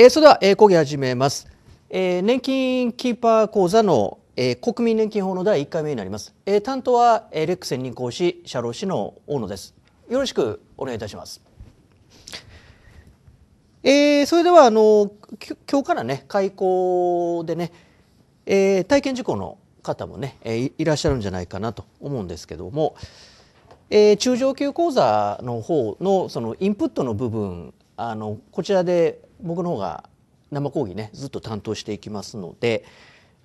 えー、それでは、えー、講義始めます、えー、年金キーパー講座の、えー、国民年金法の第一回目になります、えー、担当は、えー、レック専任講師社労士の大野ですよろしくお願いいたしますえー、それではあの今日からね開講でね、えー、体験事項の方もね、えー、いらっしゃるんじゃないかなと思うんですけども、えー、中上級講座の方のそのインプットの部分あのこちらで僕の方が生講義ねずっと担当していきますので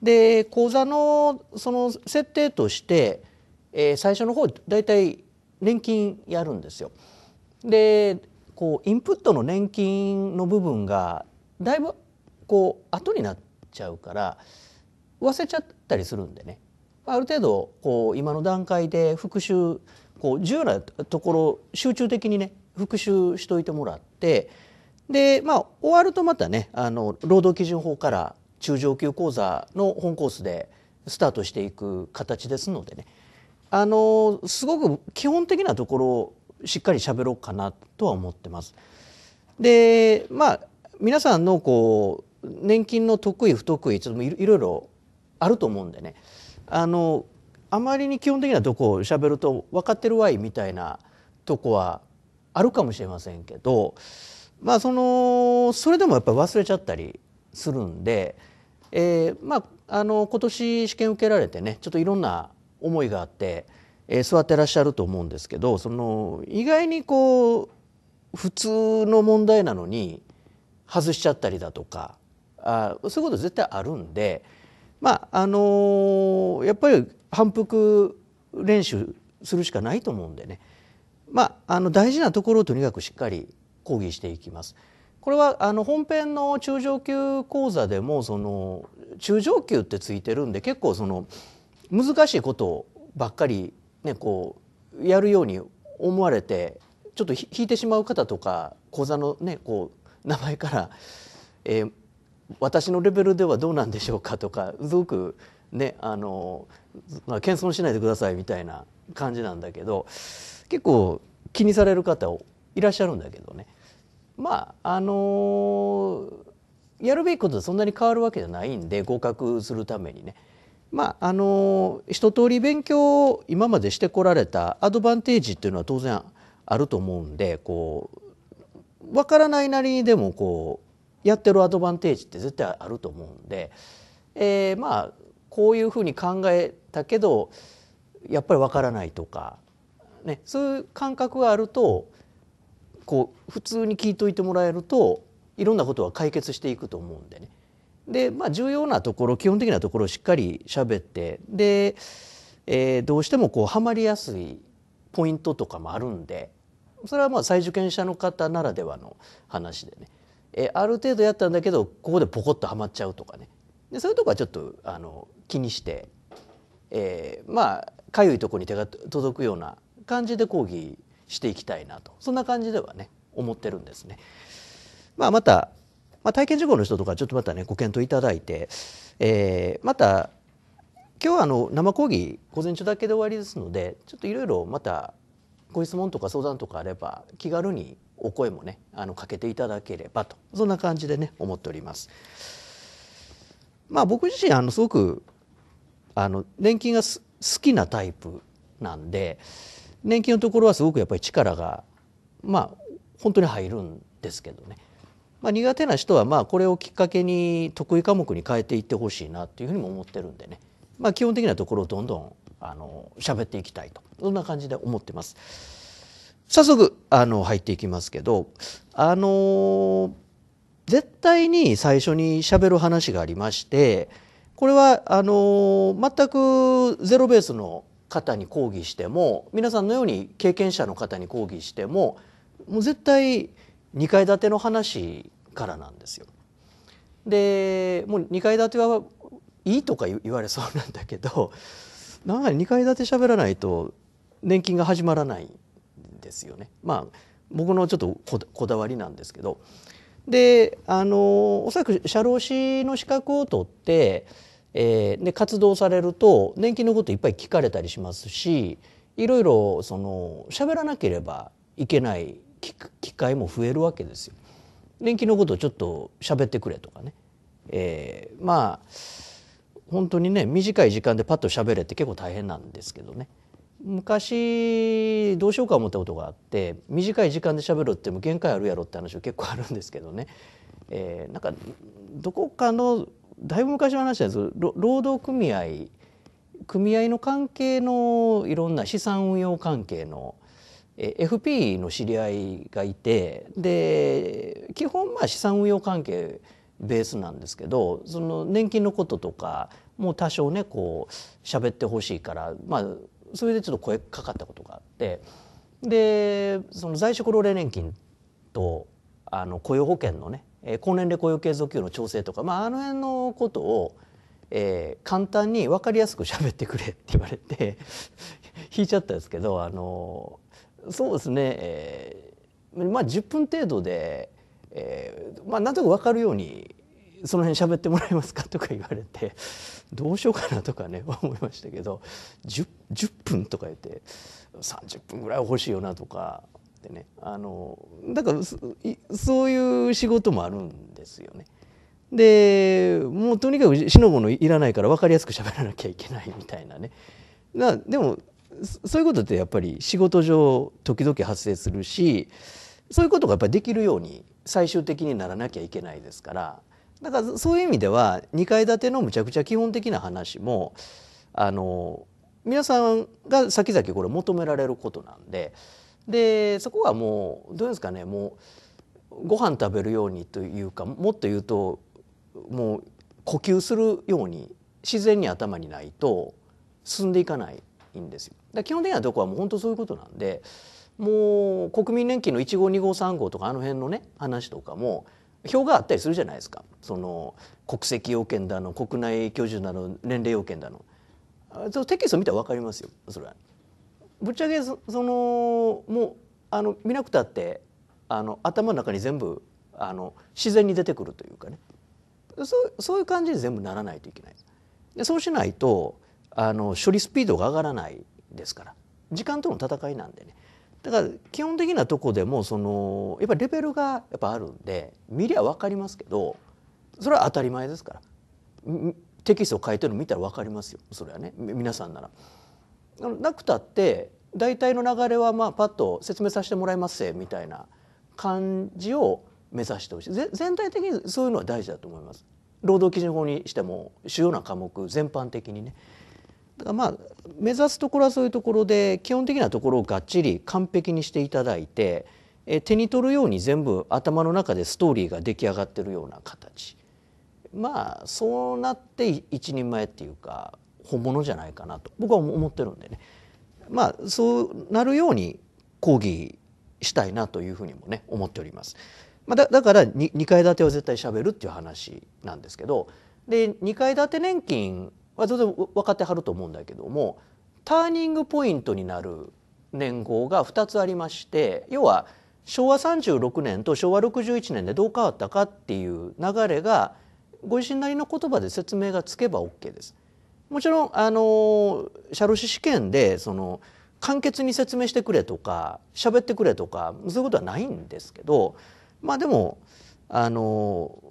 で講座のその設定として、えー、最初の方大体年金やるんですよ。でこうインプットの年金の部分がだいぶこう後になっちゃうから忘れちゃったりするんでねある程度こう今の段階で復習こう重要なところ集中的にね復習しといてもらって。でまあ終わるとまたねあの労働基準法から中上級講座の本コースでスタートしていく形ですのでねあのすごく基本的なところをしっかりべろうかなとは思ってます。でまあ皆さんのこう年金の得意不得意ちょっといろいろあると思うんでねあのあまりに基本的なとこをしゃべると分かってるわいみたいなとこはあるかもしれませんけどまあそのそれでもやっぱり忘れちゃったりするんで、えー、まああの今年試験受けられてねちょっといろんな思いがあって、えー、座ってらっしゃると思うんですけどその意外にこう普通の問題なのに外しちゃったりだとかあそういうこと絶対あるんでまああのー、やっぱり反復練習するしかないと思うんでねまああの大事なところをとにかくしっかり講義していきます。これはあの本編の中上級講座でもその中上級ってついてるんで結構その難しいことばっかりねこうやるように思われてちょっと引いてしまう方とか講座のねこう名前から、えー、私のレベルではどうなんでしょうかとかすごくねあの謙遜しないでくださいみたいな感じなんだけど結構気にされる方いらっしゃるんだけどね。まああのやるべきことはそんなに変わるわけじゃないんで合格するためにねまああの一通り勉強を今までしてこられたアドバンテージっていうのは当然あると思うんでこう分からないなりにでもこうやってるアドバンテージって絶対あると思うんで、えー、まあこういうふうに考えたけどやっぱり分からないとか、ね、そういう感覚があるとこう普通に聞いといてもらえるといろんなことは解決していくと思うんでね。でまあ、重要なところ基本的なところをしっかり喋ってで、えー、どうしてもこうハマりやすいポイントとかもあるんでそれはまあ再受験者の方ならではの話でね、えー、ある程度やったんだけどここでポコッとはまっちゃうとかねでそういうとこはちょっとあの気にして、えー、まあかゆいとこに手が届くような感じで講義していきたいなとそんな感じではね思ってるんですね。まあ、また、まあ、体験事項の人とかちょっとまたねご検討いただいて、えー、また今日はあの生講義午前中だけで終わりですのでちょっといろいろまたご質問とか相談とかあれば気軽にお声もねあのかけていただければとそんな感じでね思っております。まあ、僕自身あのすごくあの年金がす好きなタイプなんで年金のところはすごくやっぱり力がまあ本当に入るんですけどね、まあ、苦手な人はまあこれをきっかけに得意科目に変えていってほしいなというふうにも思ってるんでね、まあ、基本的なところをどんどんあの喋っていきたいとそんな感じで思ってます。早速あの入っていきますけどあの絶対に最初に喋る話がありましてこれはあの全くゼロベースの方に抗議しても皆さんのように経験者の方に抗議してももう絶対2階建ての話からなんですよ。でもう2階建てはいいとか言われそうなんだけどなんか2階建て喋らないと年金が始まらないんですよね。まあ僕のちょっとこだわりなんですけどであのおそらく社労士の資格を取ってえー、で活動されると年金のこといっぱい聞かれたりしますしいろいろその喋らなければいけない機会も増えるわけですよ。年金のことをちょっと喋ってくれとかね、えー、まあ本当にね短い時間でパッと喋れって結構大変なんですけどね昔どうしようか思ったことがあって短い時間で喋るっても限界あるやろって話は結構あるんですけどね、えー、なんかどこかのだいぶ昔の話です労働組合組合の関係のいろんな資産運用関係の FP の知り合いがいてで基本まあ資産運用関係ベースなんですけどその年金のこととかもう多少ねこう喋ってほしいから、まあ、それでちょっと声かかったことがあってでその在職老齢年金とあの雇用保険のねえ高年齢雇用継続給の調整とか、まあ、あの辺のことを、えー、簡単に分かりやすくしゃべってくれって言われて 引いちゃったんですけど、あのそうですね、えー、まあ10分程度で、えー、まあなんとなく分かるようにその辺しゃべってもらえますかとか言われてどうしようかなとかね 思いましたけど 10, 10分とか言って30分ぐらい欲しいよなとかってねあのだからそういう仕事もあるんですよね。でもうとにかく死のぶのいらないから分かりやすく喋らなきゃいけないみたいなね。なでもそういうことってやっぱり仕事上時々発生するしそういうことがやっぱりできるように最終的にならなきゃいけないですからだからそういう意味では2階建てのむちゃくちゃ基本的な話もあの皆さんが先々これ求められることなんででそこはもうどうですかねもうご飯食べるようにというかもっと言うともう呼吸するように自然に頭にないと進んでいかないんですよ。だ基本的はどこはもう本当そういうことなんでもう国民年金の1号2号3号とかあの辺のね話とかも表があったりするじゃないですかその国籍要件だの国内居住だの年齢要件だのテキスト見たら分かりますよそれは。ぶっちゃけそのもうあの見なくたってあの頭の中に全部あの自然に出てくるというかねそうそういう感じで全部ならないといけないでそうしないとあの処理スピードが上がらないですから時間との戦いなんでねだから基本的なとこでもそのやっぱりレベルがやっぱあるんで見りゃ分かりますけどそれは当たり前ですからテキストを書いてるの見たら分かりますよそれはね皆さんなら。なくたって大体の流れはまあパッと説明させてもらいますみたいな感じを目指してほしい全体的にそういうのは大事だと思います労働基準法にしても主要な科目全般的にねだからまあ目指すところはそういうところで基本的なところをがっちり完璧にしていただいてえ手に取るように全部頭の中でストーリーが出来上がってるような形まあそうなって一人前っていうか本物じゃないかなと僕は思ってるんでねまあそうなるように抗議したいなというふうにもね思っております。まあ、だだから 2, 2階建ては絶対しゃべるっていう話なんですけどで2階建て年金は当然分かってはると思うんだけどもターニングポイントになる年号が2つありまして要は昭和36年と昭和61年でどう変わったかっていう流れがご自身なりの言葉で説明がつけば OK です。もちろんあのシャルシ試験でその簡潔に説明してくれとか喋ってくれとかそういうことはないんですけどまあでもあの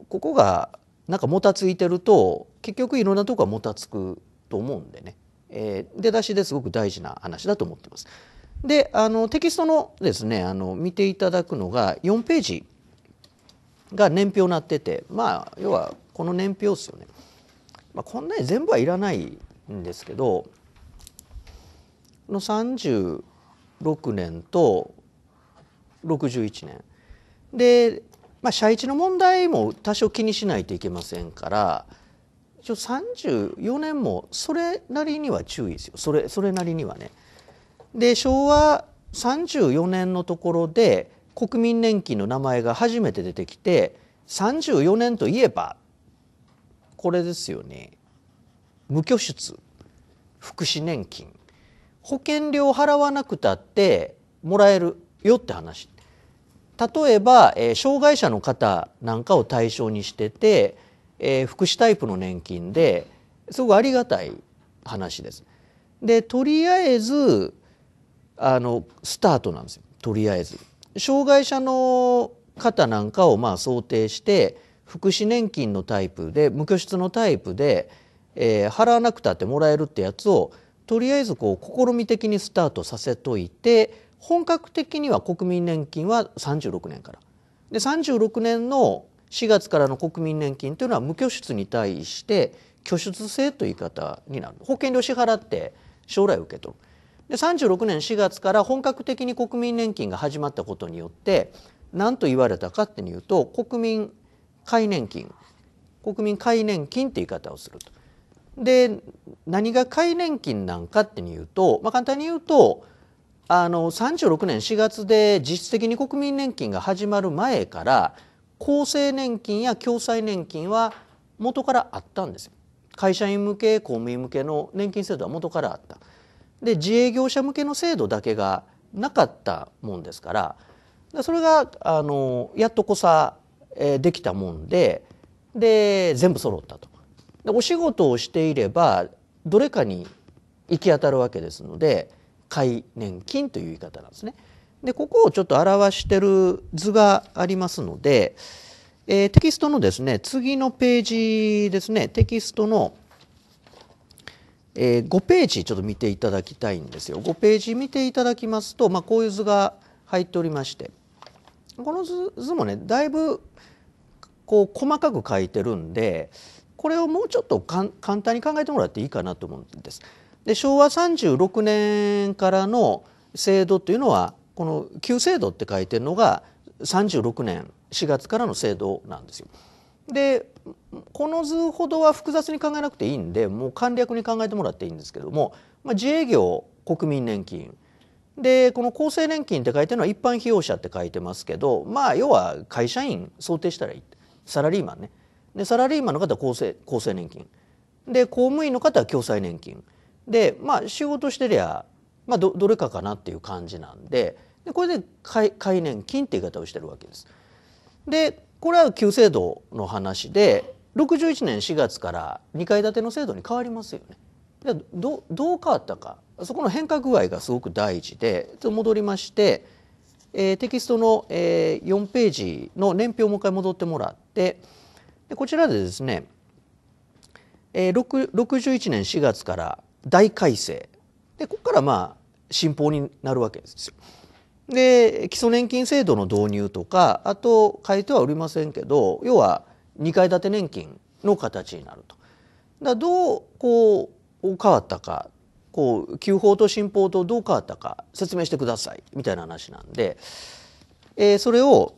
ここがなんかもたついてると結局いろんなとこがもたつくと思うんでね、えー、出だしですごく大事な話だと思ってます。であのテキストのですねあの見ていただくのが4ページが年表になっててまあ要はこの年表ですよね。まあ、こんなに全部はいらないんですけどの36年と61年で、まあ、社一の問題も多少気にしないといけませんから一応34年もそれなりには注意ですよそれそれなりにはね。で昭和34年のところで国民年金の名前が初めて出てきて34年といえばこれですよね無拠出福祉年金保険料払わなくたってもらえるよって話例えば、えー、障害者の方なんかを対象にしてて、えー、福祉タイプの年金ですごくありがたい話です。でとりあえずあのスタートなんですよとりあえず。障害者の方なんかをまあ想定して福祉年金のタイプで無拠出のタイプで、えー、払わなくたってもらえるってやつをとりあえずこう試み的にスタートさせといて本格的には国民年金は36年から。で36年の4月からの国民年金というのは無拠出に対して拠出制という言い方になる保険料支払って将来受け取るで36年4月から本格的に国民年金が始まったことによって何と言われたかっていうと国民皆年金国民皆年金って言い方をすると。で何が皆年金なんかっていうと、まあ、簡単に言うとあの36年4月で実質的に国民年金が始まる前から厚生年金や共済年金は元からあったんですよ。会社員向け公務員向けの年金制度は元からあった。で自営業者向けの制度だけがなかったもんですからそれがあのやっとこさえできたもんでで全部揃ったと。でお仕事をしていればどれかに行き当たるわけですので皆年金という言い方なんですね。でここをちょっと表してる図がありますので、えー、テキストのですね次のページですねテキストの、えー、5ページちょっと見ていただきたいんですよ。5ページ見ていただきますと、まあ、こういう図が入っておりまして。この図もねだいぶこう細かく書いてるんでこれをもうちょっと簡単に考えてもらっていいかなと思うんです。で昭和36年からの制度というのはこの旧制度って書いてるのが36年4月からの制度なんですよ。でこの図ほどは複雑に考えなくていいんでもう簡略に考えてもらっていいんですけども、まあ、自営業国民年金でこの厚生年金って書いてるのは一般費用者って書いてますけどまあ要は会社員想定したらいいサラリーマンねでサラリーマンの方は厚生厚生年金で公務員の方は共済年金でまあ仕事してりゃ、まあど、どれかかなっていう感じなんででこれで改年金って言い方をしてるわけです。でこれは旧制度の話で61年4月から2階建ての制度に変わりますよね。じゃどどう変わったかそこの変化具合がすごく大事で戻りまして、えー、テキストの、えー、4ページの年表をもう一回戻ってもらってでこちらでですね、えー、61年4月から大改正でここからまあ新法になるわけですよ。で基礎年金制度の導入とかあと変えてはおりませんけど要は2階建て年金の形になると。だどうこう変わったかこう旧法と新法とどう変わったか説明してくださいみたいな話なんで、えー、それを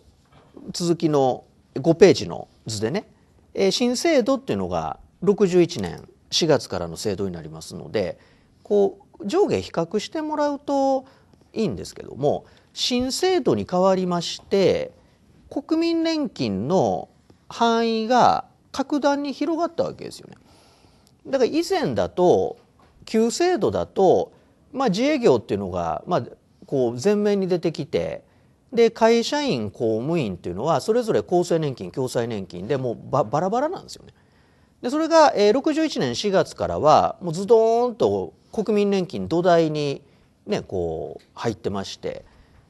続きの5ページの図でね、えー、新制度っていうのが61年4月からの制度になりますのでこう上下比較してもらうといいんですけども新制度に変わりまして国民年金の範囲が格段に広がったわけですよね。だから以前だと旧制度だと、まあ、自営業っていうのが、まあ、こう前面に出てきてで会社員公務員っていうのはそれぞれ厚生年金共済年金でもうバラバラなんですよね。でそれが、えー、61年4月からはもうズドーンと国民年金土台に、ね、こう入ってまして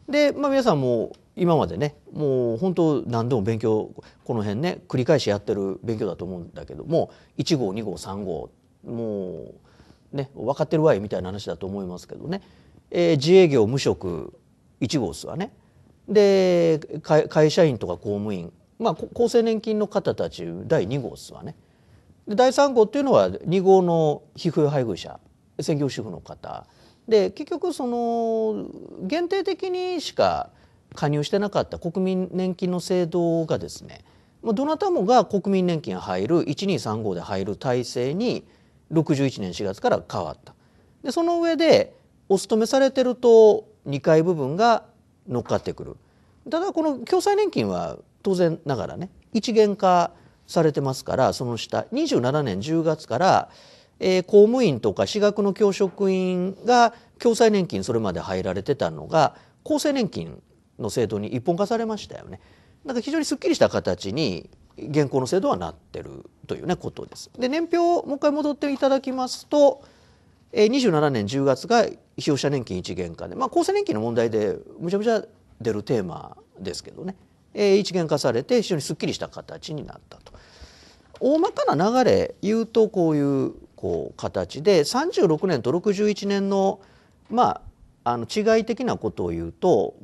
で、まあ、皆さんも今までねもう本当何度も勉強この辺ね繰り返しやってる勉強だと思うんだけども1号2号3号もうね分かってるわいみたいな話だと思いますけどね、えー、自営業無職1号すはねで会社員とか公務員、まあ、厚生年金の方たち第2号すはねで第3号っていうのは2号の皮膚配偶者専業主婦の方で結局その限定的にしか加入してなかった国民年金の制度がですねどなたもが国民年金入る1235で入る体制に61年4月から変わった。でその上でお勤めされてると2階部分が乗っかってくる。ただこの共済年金は当然ながらね一元化されてますからその下27年10月から、えー、公務員とか私学の教職員が共済年金それまで入られてたのが厚生年金の制度に一本化されましたよね。だから非常にすっきりした形に現行の制度はなってるというねことです。で年表をもう一回戻っていただきますと27年10月が被用者年金一元化で、まあ、厚生年金の問題でむちゃむちゃ出るテーマですけどね一元化されて非常にすっきりした形になったと。大まかな流れ言うとこういうこう形で36年と61年のまああの違い的なことを言うと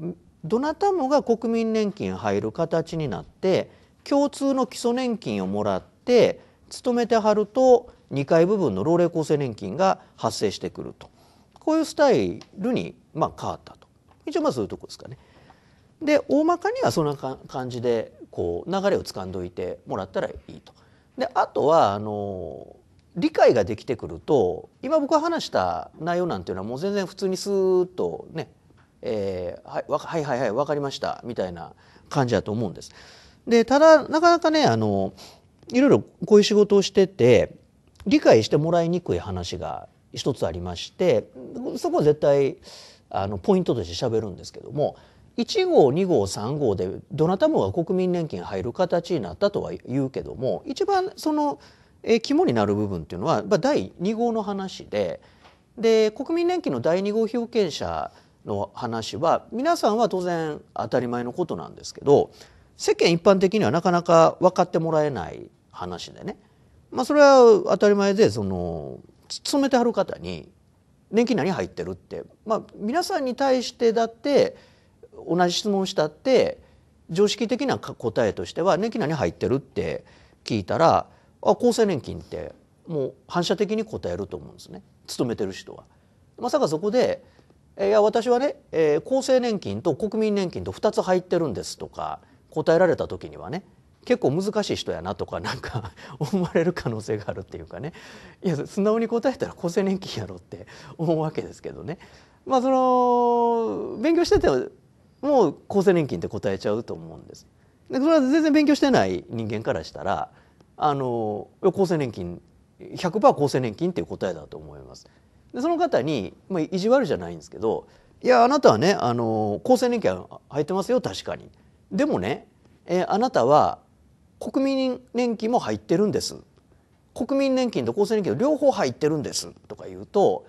どなたもが国民年金入る形になって共通の基礎年金をもらって勤めてはると2階部分の老齢厚生年金が発生してくるとこういうスタイルにまあ変わったと一応まあそういうとこですかね。で大まかにはそんな感じでこう流れをつかんどいてもらったらいいと。であとはあの理解ができてくると今僕が話した内容なんていうのはもう全然普通にスーッとねえー、はい、はいはいはい分かりましたみたいな感じだと思うんです。でただなかなかねあのいろいろこういう仕事をしてて理解してもらいにくい話が一つありましてそこは絶対あのポイントとして喋るんですけども1号2号3号でどなたもが国民年金入る形になったとは言うけども一番その肝になる部分っていうのは第2号の話でで国民年金の第2号被保険者の話は皆さんは当然当たり前のことなんですけど世間一般的にはなかなか分かってもらえない話でね、まあ、それは当たり前でその勤めてはる方に年金何入ってるって、まあ、皆さんに対してだって同じ質問したって常識的な答えとしては年金何入ってるって聞いたらあ厚生年金ってもう反射的に答えると思うんですね勤めてる人は。まさかそこでいや私はね、えー、厚生年金と国民年金と2つ入ってるんですとか答えられた時にはね結構難しい人やなとか なんか思われる可能性があるっていうかねいや素直に答えたら厚生年金やろって思うわけですけどねまあその勉強しててもう厚生年金って答えちゃうと思うんです。でそれは全然勉強してない人間からしたらあの厚生年金100%厚生年金っていう答えだと思います。でその方に、まあ、意地悪じゃないんですけど「いやあなたはねあの厚生年金入ってますよ確かに。でもね、えー、あなたは国民年金も入ってるんです」国民年金と厚生年金両方入ってるんですとか言うと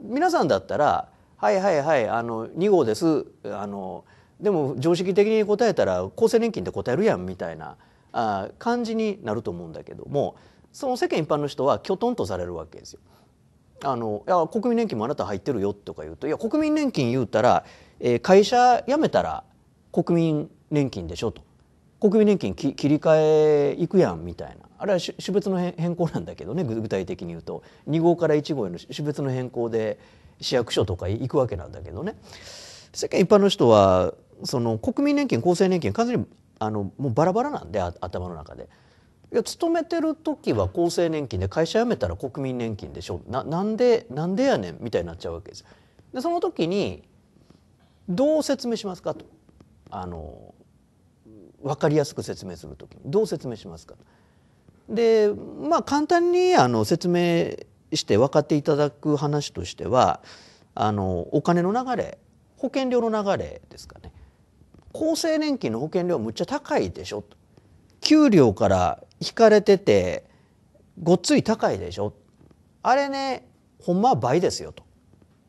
皆さんだったら「はいはいはいあの2号です」あのでも常識的に答えたら厚生年金で答えるやんみたいな感じになると思うんだけどもその世間一般の人はきょとんとされるわけですよ。あのいや国民年金もあなた入ってるよとか言うといや国民年金言うたら、えー、会社辞めたら国民年金でしょと国民年金き切り替えいくやんみたいなあれは種別の変更なんだけどね具体的に言うと2号から1号への種別の変更で市役所とか行くわけなんだけどね世間一般の人はその国民年金厚生年金完全にあのもうバラバラなんで頭の中で。いや勤めてる時は厚生年金で会社辞めたら国民年金でしょななんでなんでやねんみたいになっちゃうわけですでその時にどう説明しますかとあの分かりやすく説明する時にどう説明しますかと。でまあ簡単にあの説明して分かっていただく話としてはあのお金の流れ保険料の流れですかね厚生年金の保険料むっちゃ高いでしょと。給料から引かれててごっつい高いでしょあれねほんまは倍ですよと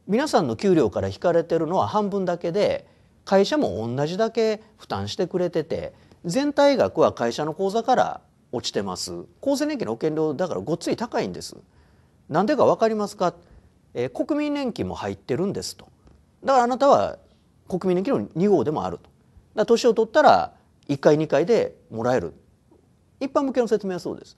皆さんの給料から引かれてるのは半分だけで会社も同じだけ負担してくれてて全体額は会社の口座から落ちてます厚生年金の保険料だからごっつい高いんですなんでかわかりますか、えー、国民年金も入ってるんですとだからあなたは国民年金の2号でもあるとだ年を取ったら1回2回でもらえる一般向けの説明はそうです。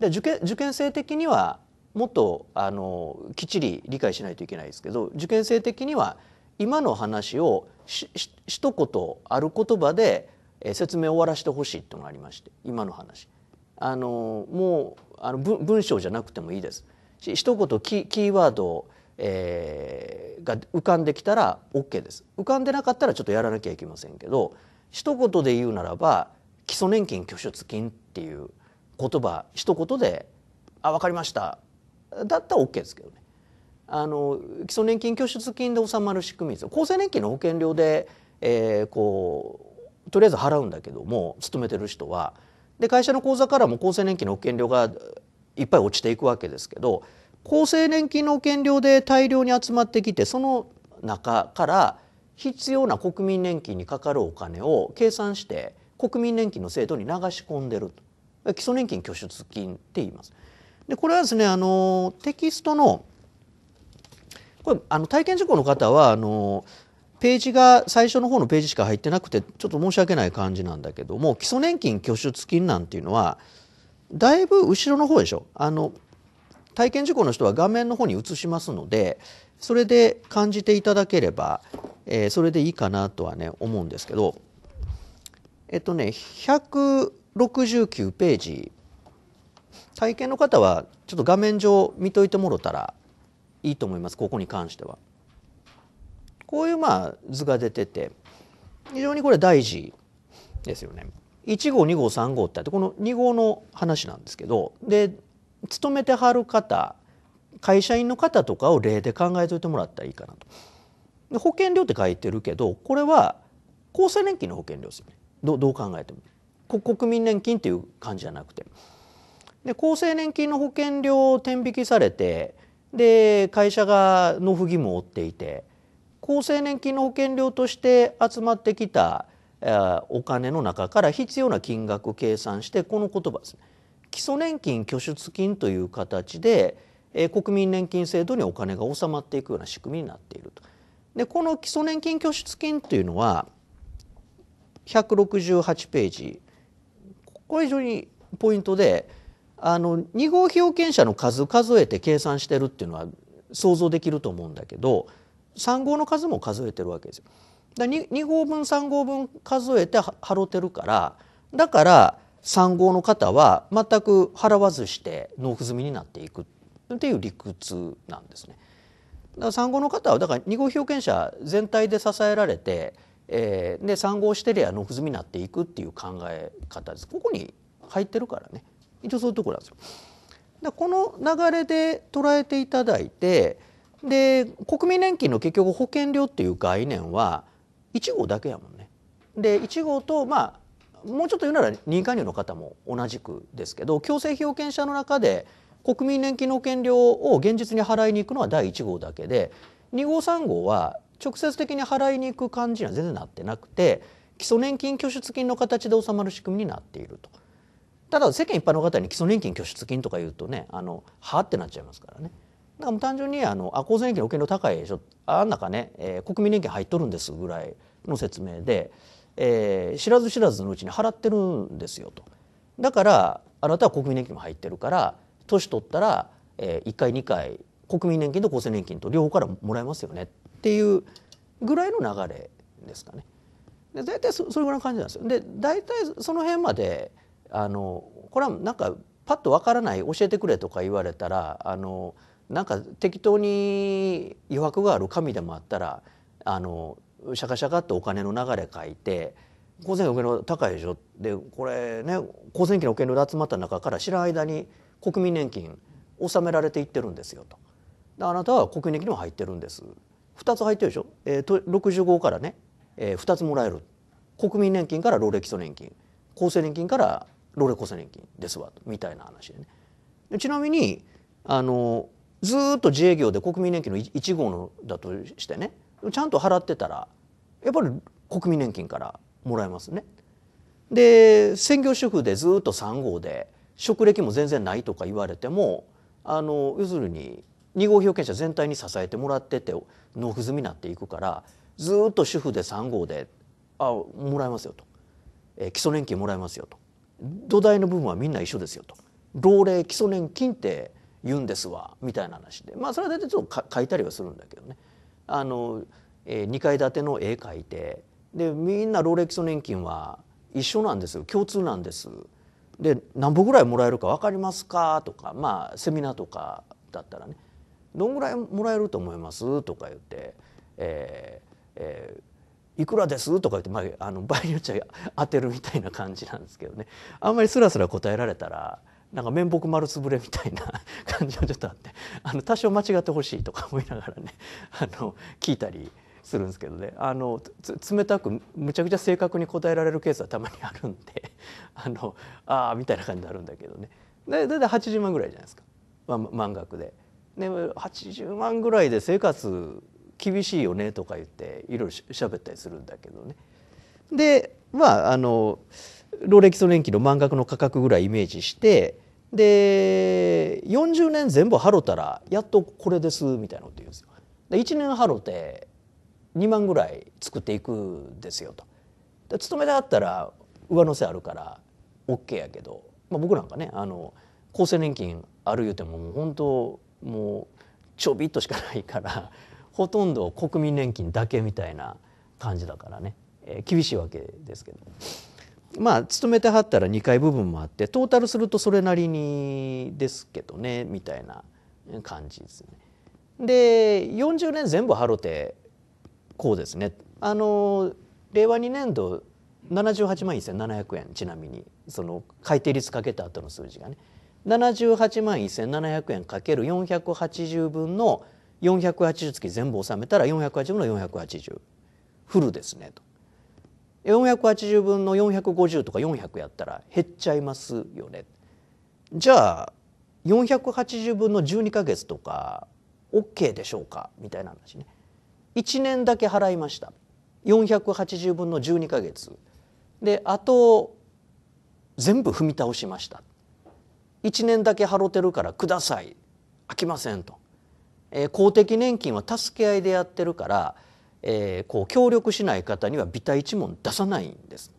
で受験受験生的にはもっとあのきっちり理解しないといけないですけど受験生的には今の話をしし一言ある言葉で説明を終わらせてほしいというのがありまして今の話あのもうあの文文章じゃなくてもいいですし一言キキーワード、えー、が浮かんできたら OK です浮かんでなかったらちょっとやらなきゃいけませんけど一言で言うならば基礎年金拠出金っていう言葉一言で「あ分かりました」だったら OK ですけどねあの基礎年金拠出金で収まる仕組みですよ厚生年金の保険料で、えー、こうとりあえず払うんだけども勤めてる人はで会社の口座からも厚生年金の保険料がいっぱい落ちていくわけですけど厚生年金の保険料で大量に集まってきてその中から必要な国民年金にかかるお金を計算して国民年金の制度に流し込んでる基礎年金拠出金って言います。でこれはですねあのテキストのこれあの体験事項の方はあのページが最初の方のページしか入ってなくてちょっと申し訳ない感じなんだけども基礎年金拠出金なんていうのはだいぶ後ろの方でしょあの体験事項の人は画面の方に移しますのでそれで感じていただければ、えー、それでいいかなとはね思うんですけど。えっとね169ページ体験の方はちょっと画面上見といてもろたらいいと思いますここに関しては。こういうまあ図が出てて非常にこれ大事ですよね。1号2号3号ってあってこの2号の話なんですけどで勤めてはる方会社員の方とかを例で考えといてもらったらいいかなと。保険料って書いてるけどこれは厚生年金の保険料ですよね。どどう考えても国民年金っていう感じじゃなくてで厚生年金の保険料を転引きされてで会社が納付義務を負っていて厚生年金の保険料として集まってきたお金の中から必要な金額を計算してこの言葉ですね基礎年金拠出金という形で国民年金制度にお金が収まっていくような仕組みになっていると。でこの基礎年金拠出金というのは168ページこれ非常にポイントであの2号被保険者の数数えて計算してるっていうのは想像できると思うんだけど3号の数も数えてるわけですよ。だ 2, 2号分3号分数えて払ってるからだから3号の方は全く払わずして納付済みになっていくっていう理屈なんですね。だから3号の方はだから2号被保険者全体で支えられてえー、で3号してりゃ野くずになっていくっていう考え方ですここに入ってるからね一応そういうところなんですよ。でこの流れで捉えていただいてで国民年金の結局保険料っていう概念は1号だけやもんね。で1号とまあもうちょっと言うなら任加入の方も同じくですけど強制被保険者の中で国民年金の保険料を現実に払いに行くのは第1号だけで2号3号は直接的に払いに行く感じには全然なってなくて基礎年金拠出金の形で収まる仕組みになっていると。ただ世間一般の方に基礎年金拠出金とか言うとねあのはってなっちゃいますからね。だからもう単純にあのあ厚生年金の保険料高いでしょあん中ね、えー、国民年金入っとるんですぐらいの説明で、えー、知らず知らずのうちに払ってるんですよと。だからあなたは国民年金も入ってるから年取ったら、えー、1回2回国民年金と厚生年金と両方からもらえますよねっっていうぐらいの流れですかね。で大体それぐらいの感じなんですよ。で大体その辺まであのこれはなんかパッとわからない教えてくれとか言われたらあのなんか適当に余白がある紙でもあったらあのシャカシャカっとお金の流れ書いて光線機のの高いでしょでこれね光線期の受けの集まった中から知らん間に国民年金納められていってるんですよと。あなたは国民年金にも入ってるんです2つ入ってるでしょ、えー、と65からね、えー、2つもらえる国民年金から老齢基礎年金厚生年金から老齢厚生年金ですわみたいな話でねでちなみにあのずっと自営業で国民年金の1号のだとしてねちゃんと払ってたらやっぱり国民年金からもらえますね。で専業主婦でずっと3号で職歴も全然ないとか言われてもあの要するに2号被保険者全体に支えてもらってて納付済みになっていくからずっと主婦で3号であもらえますよと、えー、基礎年金もらえますよと土台の部分はみんな一緒ですよと老齢基礎年金って言うんですわみたいな話でまあそれは大体ちょっと書いたりはするんだけどねあの、えー、2階建ての絵描いてでみんな老齢基礎年金は一緒なんですよ共通なんです。で何歩ぐらいもらえるか分かりますかとかまあセミナーとかだったらねどんぐらいもらえると思います?」とか言って「えーえー、いくらです?」とか言って、まあ、あの場合によっちゃ当てるみたいな感じなんですけどねあんまりすらすら答えられたらなんか面目丸つぶれみたいな 感じもちょっとあってあの多少間違ってほしいとか思いながらねあの聞いたり。するんですけどねあの冷たくむちゃくちゃ正確に答えられるケースはたまにあるんで あのあみたいな感じになるんだけどね大体80万ぐらいじゃないですか、まあ、満額で。で80万ぐらいで生活厳しいよねとか言っていろいろしゃべったりするんだけどね。でまああの老基礎年金の満額の価格ぐらいイメージしてで40年全部払ったらやっとこれですみたいなこと言うんですよ。で1年払って2万ぐらい作っていくんですよと。で勤めであったら上乗せあるから OK やけど、まあ、僕なんかねあの厚生年金ある言うてももう本当もうちょびっとしかないから ほとんど国民年金だけみたいな感じだからね、えー、厳しいわけですけどまあ勤めてはったら2階部分もあってトータルするとそれなりにですけどねみたいな感じですね。で40年全部払うてこうですねあの令和2年度78万1700円ちなみにその改定率かけた後の数字がね。78万1700円かける480分の480月全部納めたら480分の480フルですねと480分の450とか400やったら減っちゃいますよねじゃあ480分の12ヶ月とか OK でしょうかみたいな話ね1年だけ払いました480分の12ヶ月であと全部踏み倒しました1年だけ払ってるからください飽きませんと、えー、公的年金は助け合いでやってるから、えー、こう協力しない方にはビタ一文出さないんです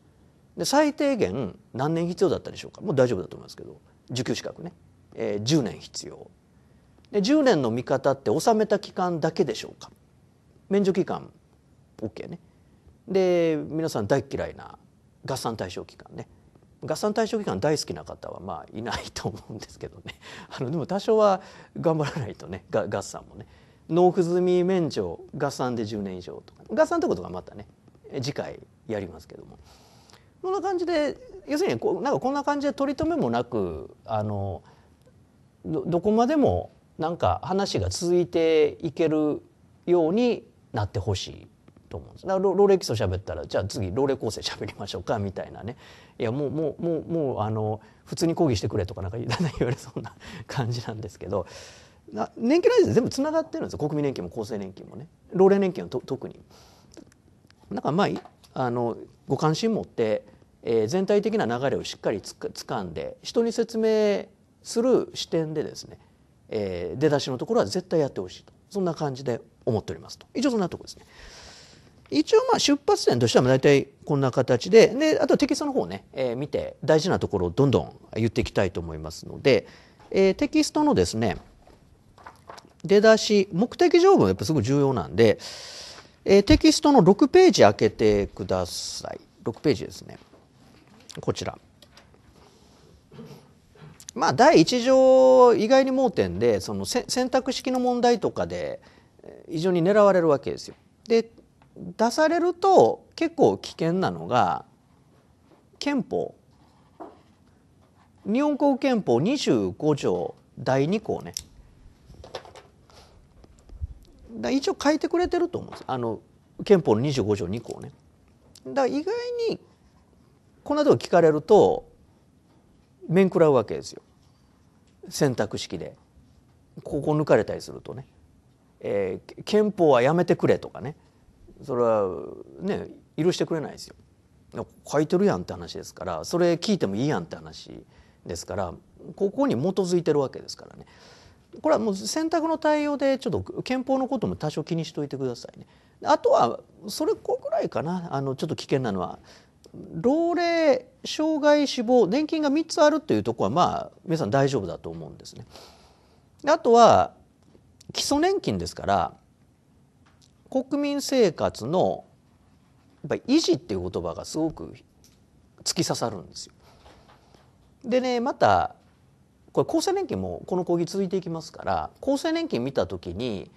で最低限何年必要だったでしょうかもう大丈夫だと思いますけど受給資格ね、えー、10年必要で10年の見方って納めた期間だけでしょうか免除期間 OK ねで皆さん大嫌いな合算対象期間ね合算対象期間大好きな方はまあいないと思うんですけどね あのでも多少は頑張らないとね合算もね納付済み免除合算で10年以上とか合算ってことがまたね次回やりますけどもこんな感じで要するにこうなんかこんな感じで取り留めもなくあのどこまでもなんか話が続いていけるようになってほしいと思うんです。だから老齢基礎喋ったらじゃあ次老齢構成喋りましょうかみたいなねいやもうもうもうもうあの普通に抗議してくれとかなんかだんだん言われそうな感じなんですけど。年金ライズ全部つながってるんですよ国民年金も厚生年金もね老齢年金は特に。んかまああのご関心持って、えー、全体的な流れをしっかりつか掴んで人に説明する視点でですね、えー、出だしのところは絶対やってほしいとそんな感じで思っておりますと一応そんなとこですね。一応まあ出発点としては大体こんな形でであとテキストの方ね、えー、見て大事なところをどんどん言っていきたいと思いますので、えー、テキストのですね出だし目的条文やっぱすごい重要なんで、えー、テキストの6ページ開けてください6ページですねこちら。まあ、第1条意外に盲点でその選択式の問題とかで非常に狙われるわけですよ。で出されると結構危険なのが憲法日本国憲法25条第2項ねだ一応書いてくれてると思うんですあの憲法の25条2項ね。だ意外にこんなとこ聞かれると面食らうわけですよ選択式でここ抜かれたりするとね、えー、憲法はやめてくれとかねそれはね許してくれないですよ。書いてるやんって話ですからそれ聞いてもいいやんって話ですからここに基づいてるわけですからねこれはもう選択の対応でちょっと憲法のことも多少気にしておいてくださいね。あとはそれこぐらいかなあのちょっと危険なのは老齢障害死亡年金が3つあるというとこはまあ皆さん大丈夫だと思うんですね。あとは基礎年金ですから国民生活のやっぱり維持っていう言葉がすごく突き刺さるんですよ。でねまたこれ厚生年金もこの講義続いていきますから厚生年金見た時に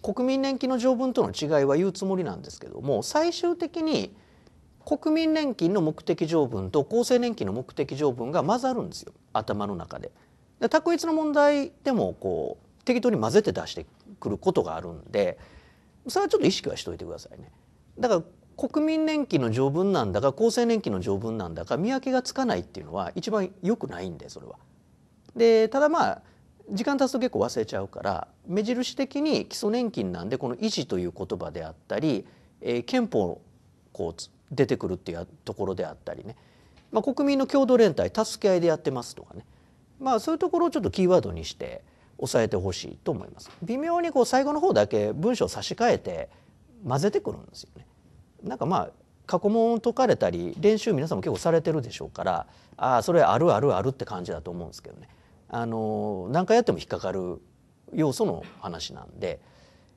国民年金の条文との違いは言うつもりなんですけども最終的に国民年金の目的条文と厚生年金の目的条文が混ざるんですよ頭の中で。で択一の問題でもこう適当に混ぜて出してくることがあるんでそれはちょっと意識はしといてくださいね。だから国民年金の条文なんだか厚生年金の条文なんだか見分けがつかないっていうのは一番良くないんでそれは。でただまあ時間経つと結構忘れちゃうから目印的に基礎年金なんでこの維持という言葉であったり、えー、憲法こう出てくるっていうところであったりね、まあ、国民の共同連帯助け合いでやってますとかね、まあ、そういうところをちょっとキーワードにして抑えてほしいと思います。微妙にこう最後の方だけ文章を差し替えて混ぜてくるんですよね。なんかまあ過去問を解かれたり練習皆さんも結構されてるでしょうからああそれあるあるあるって感じだと思うんですけどね。あの何回やっても引っかかる要素の話なんで、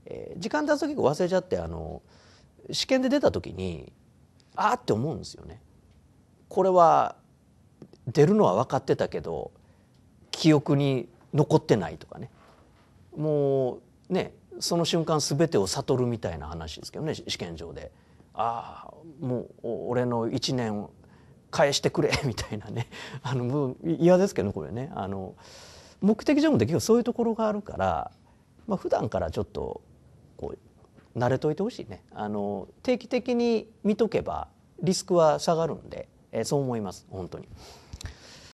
えー、時間経つと結構忘れちゃってあの試験で出た時にあって思うんですよね。これは出るのは分かってたけど記憶に残ってないとかねもうねその瞬間全てを悟るみたいな話ですけどね試験場でああもう俺の1年返してくれ みたいなねあの嫌ですけどねこれねあの目的上もできるそういうところがあるから、まあ普段からちょっとこう慣れといてほしいねあの定期的に見とけばリスクは下がるんで、えそう思います本当に。